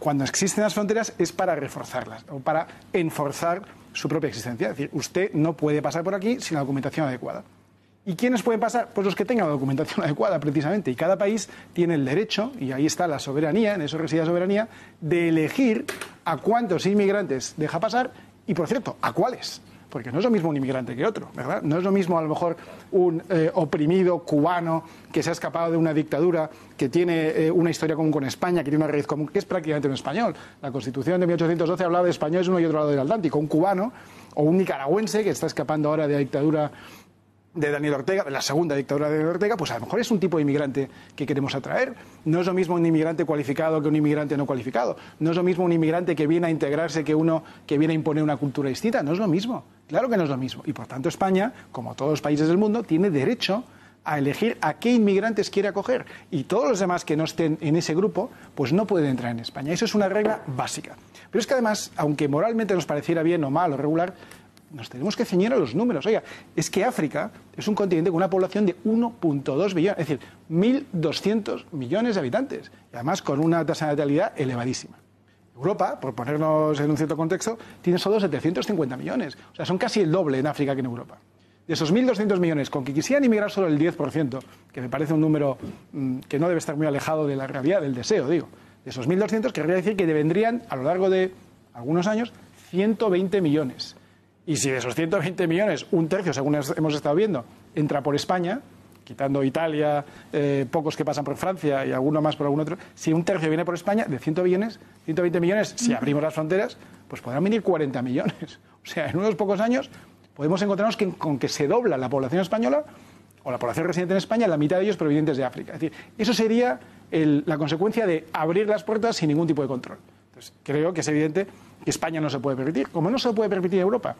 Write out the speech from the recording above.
cuando existen las fronteras es para reforzarlas o para enforzar su propia existencia. Es decir, usted no puede pasar por aquí sin la documentación adecuada. ¿Y quiénes pueden pasar? Pues los que tengan la documentación adecuada, precisamente. Y cada país tiene el derecho, y ahí está la soberanía, en eso reside la soberanía, de elegir a cuántos inmigrantes deja pasar y, por cierto, a cuáles porque no es lo mismo un inmigrante que otro, ¿verdad? No es lo mismo a lo mejor un eh, oprimido cubano que se ha escapado de una dictadura, que tiene eh, una historia común con España, que tiene una raíz común, que es prácticamente un español. La Constitución de 1812 hablaba de es uno y otro lado del Atlántico, un cubano o un nicaragüense que está escapando ahora de la dictadura de Daniel Ortega, de la segunda dictadura de Daniel Ortega, pues a lo mejor es un tipo de inmigrante que queremos atraer. No es lo mismo un inmigrante cualificado que un inmigrante no cualificado. No es lo mismo un inmigrante que viene a integrarse que uno que viene a imponer una cultura distinta. No es lo mismo. Claro que no es lo mismo. Y por tanto España, como todos los países del mundo, tiene derecho a elegir a qué inmigrantes quiere acoger. Y todos los demás que no estén en ese grupo, pues no pueden entrar en España. Eso es una regla básica. Pero es que además, aunque moralmente nos pareciera bien o mal o regular, nos tenemos que ceñir a los números. Oiga, es que África es un continente con una población de 1.2 billones, es decir, 1.200 millones de habitantes, y además con una tasa de natalidad elevadísima. Europa, por ponernos en un cierto contexto, tiene solo 750 millones. O sea, son casi el doble en África que en Europa. De esos 1.200 millones, con que quisieran inmigrar solo el 10%, que me parece un número mm, que no debe estar muy alejado de la realidad, del deseo, digo. De esos 1.200, querría decir que vendrían, a lo largo de algunos años, 120 millones. Y si de esos 120 millones, un tercio, según hemos estado viendo, entra por España, quitando Italia, eh, pocos que pasan por Francia y alguno más por algún otro, si un tercio viene por España, de 100 millones, 120 millones, si abrimos las fronteras, pues podrán venir 40 millones. O sea, en unos pocos años podemos encontrarnos con que se dobla la población española o la población residente en España, la mitad de ellos provenientes de África. Es decir, eso sería la consecuencia de abrir las puertas sin ningún tipo de control. Entonces, creo que es evidente que España no se puede permitir, como no se puede permitir Europa.